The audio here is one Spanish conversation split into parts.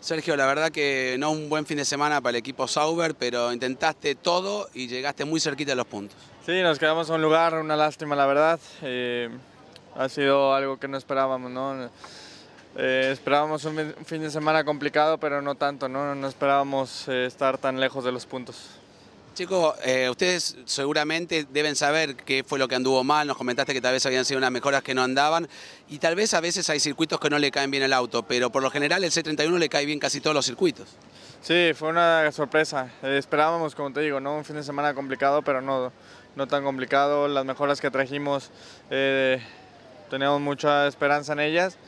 Sergio, la verdad que no un buen fin de semana para el equipo Sauber, pero intentaste todo y llegaste muy cerquita de los puntos. Sí, nos quedamos a un lugar, una lástima la verdad. Eh, ha sido algo que no esperábamos, ¿no? Eh, esperábamos un fin de semana complicado, pero no tanto, ¿no? No esperábamos eh, estar tan lejos de los puntos. Chicos, eh, ustedes seguramente deben saber qué fue lo que anduvo mal, nos comentaste que tal vez habían sido unas mejoras que no andaban y tal vez a veces hay circuitos que no le caen bien al auto, pero por lo general el C31 le cae bien casi todos los circuitos. Sí, fue una sorpresa. Eh, esperábamos, como te digo, ¿no? un fin de semana complicado, pero no, no tan complicado. Las mejoras que trajimos, eh, teníamos mucha esperanza en ellas.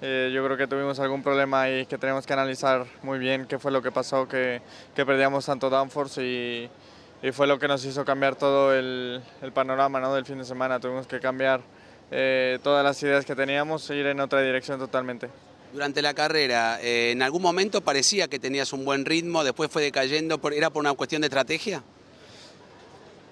yo creo que tuvimos algún problema ahí que tenemos que analizar muy bien qué fue lo que pasó, que, que perdíamos tanto downforce y, y fue lo que nos hizo cambiar todo el, panorama ¿no? del fin de semana. Tuvimos que cambiar eh, todas las ideas que teníamos e ir en otra dirección totalmente. Durante la carrera, eh, ¿en algún momento parecía que tenías un buen ritmo, después fue decayendo? Por, ¿Era por una cuestión de estrategia?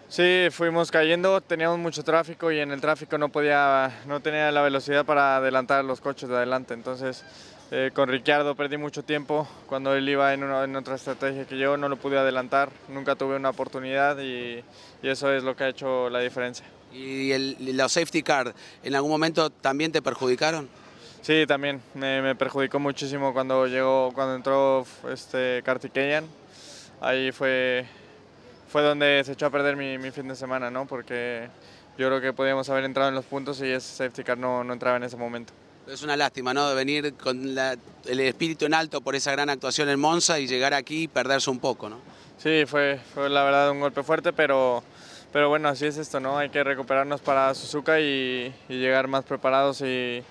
Sí, fuimos cayendo, teníamos mucho tráfico y en el tráfico no podía, no tenía la velocidad para adelantar los coches de adelante, entonces eh, con Ricciardo perdí mucho tiempo cuando él iba en, una, en, otra estrategia que yo, no lo pude adelantar, nunca tuve una oportunidad y, eso es lo que ha hecho la diferencia. ¿Y el, los safety card en algún momento también te perjudicaron? Sí, también me, perjudicó muchísimo cuando llegó, cuando entró este Kartikeyan. Ahí fue, fue donde se echó a perder mi, fin de semana, ¿no? Porque yo creo que podíamos haber entrado en los puntos y ese safety car no, no entraba en ese momento. Es una lástima, ¿no? De venir con el espíritu en alto por esa gran actuación en Monza y llegar aquí y perderse un poco, ¿no? Sí, fue, fue la verdad un golpe fuerte, pero, pero bueno, así es esto, ¿no? Hay que recuperarnos para Suzuka y, llegar más preparados y,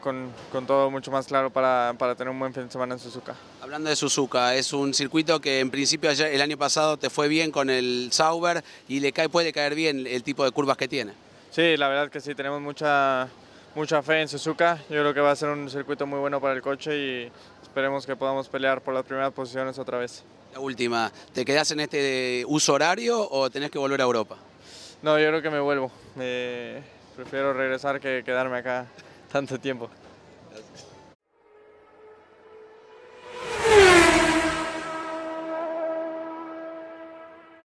con, con, todo mucho más claro para, para, tener un buen fin de semana en Suzuka. Hablando de Suzuka, es un circuito que en principio el año pasado te fue bien con el Sauber y le cae, puede caer bien el tipo de curvas que tiene. Sí, la verdad que sí, tenemos mucha, mucha fe en Suzuka. Yo creo que va a ser un circuito muy bueno para el coche y esperemos que podamos pelear por las primeras posiciones otra vez. La última, ¿te quedas en este uso horario o tenés que volver a Europa? No, yo creo que me vuelvo. Eh, prefiero regresar que quedarme acá tanto tiempo.